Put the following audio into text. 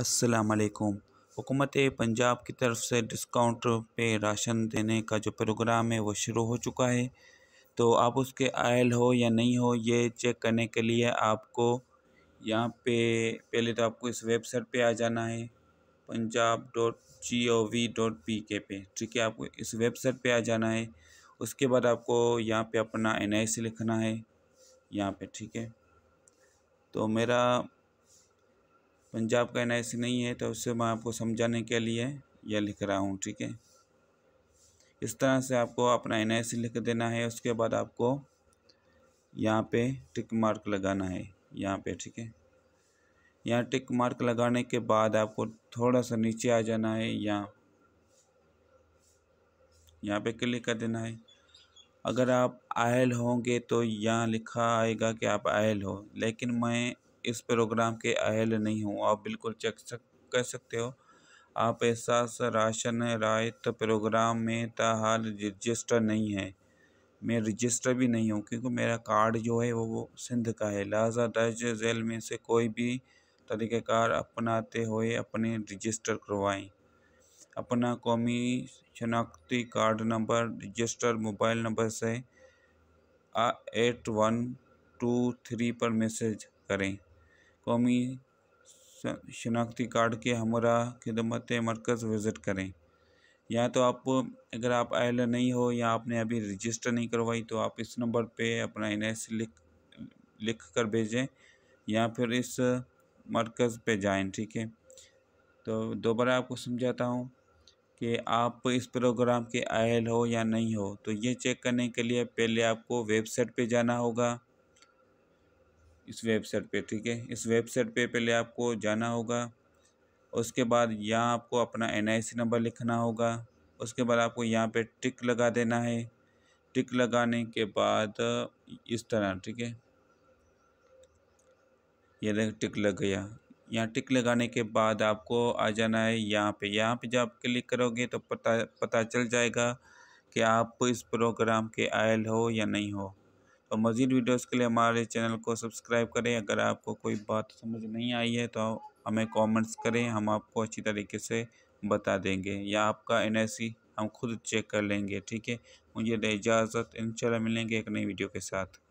असलकुम हुकूमत पंजाब की तरफ से डिस्काउंट पे राशन देने का जो प्रोग्राम है वो शुरू हो चुका है तो आप उसके आयल हो या नहीं हो ये चेक करने के लिए आपको यहाँ पे पहले तो आपको इस वेबसाइट पे आ जाना है Punjab dot G O V dot P K पे ठीक है आपको इस वेबसाइट पे आ जाना है उसके बाद आपको यहाँ पे अपना एन आई सी लिखना है यहाँ पे ठीक है तो मेरा पंजाब का एन नहीं है तो उससे मैं आपको समझाने के लिए यह लिख रहा हूँ ठीक है इस तरह से आपको अपना एन लिख देना है उसके बाद आपको यहाँ पे टिक मार्क लगाना है यहाँ पे ठीक है यहाँ टिक मार्क लगाने के बाद आपको थोड़ा सा नीचे आ जाना है यहाँ यहाँ पे क्लिक कर देना है अगर आप आयल होंगे तो यहाँ लिखा आएगा कि आप आयल हो लेकिन मैं इस प्रोग्राम के अहल नहीं हूँ आप बिल्कुल चेक सक कर सकते हो आप ऐसा राशन रायत प्रोग्राम में तहाल रजिस्टर नहीं है मैं रजिस्टर भी नहीं हूँ क्योंकि मेरा कार्ड जो है वो, वो सिंध का है लिहाजा दर्ज झेल में से कोई भी तरीक़ाकार अपनाते हुए अपने रजिस्टर करवाएं अपना कौमी शनाख्ती card number register mobile number से एट वन टू थ्री पर मैसेज करें कौमी शनाख्ती कार्ड के हमरा खिदमत मरकज़ विज़िट करें या तो आप अगर आप आयल नहीं हो या आपने अभी रजिस्टर नहीं करवाई तो आप इस नंबर पे अपना एन एस लिख लिख कर भेजें या फिर इस मरकज़ पे जाएं ठीक है तो दोबारा आपको समझाता हूँ कि आप इस प्रोग्राम के आयल हो या नहीं हो तो ये चेक करने के लिए पहले आपको वेबसाइट पे जाना होगा इस वेबसाइट पे ठीक है इस वेबसाइट पे पहले आपको जाना होगा उसके बाद यहाँ आपको अपना एन नंबर लिखना होगा उसके बाद आपको यहाँ पे टिक लगा देना है टिक लगाने के बाद इस तरह ठीक है ये टिक लग गया यहाँ टिक लगाने के बाद आपको आ जाना है यहाँ पे यहाँ पे जब आप क्लिक करोगे तो पता पता चल जाएगा कि आप इस प्रोग्राम के आयल हो या नहीं हो तो मज़ीद वीडियोस के लिए हमारे चैनल को सब्सक्राइब करें अगर आपको कोई बात समझ नहीं आई है तो हमें कमेंट्स करें हम आपको अच्छी तरीके से बता देंगे या आपका एन हम खुद चेक कर लेंगे ठीक है मुझे इजाज़त इन मिलेंगे एक नई वीडियो के साथ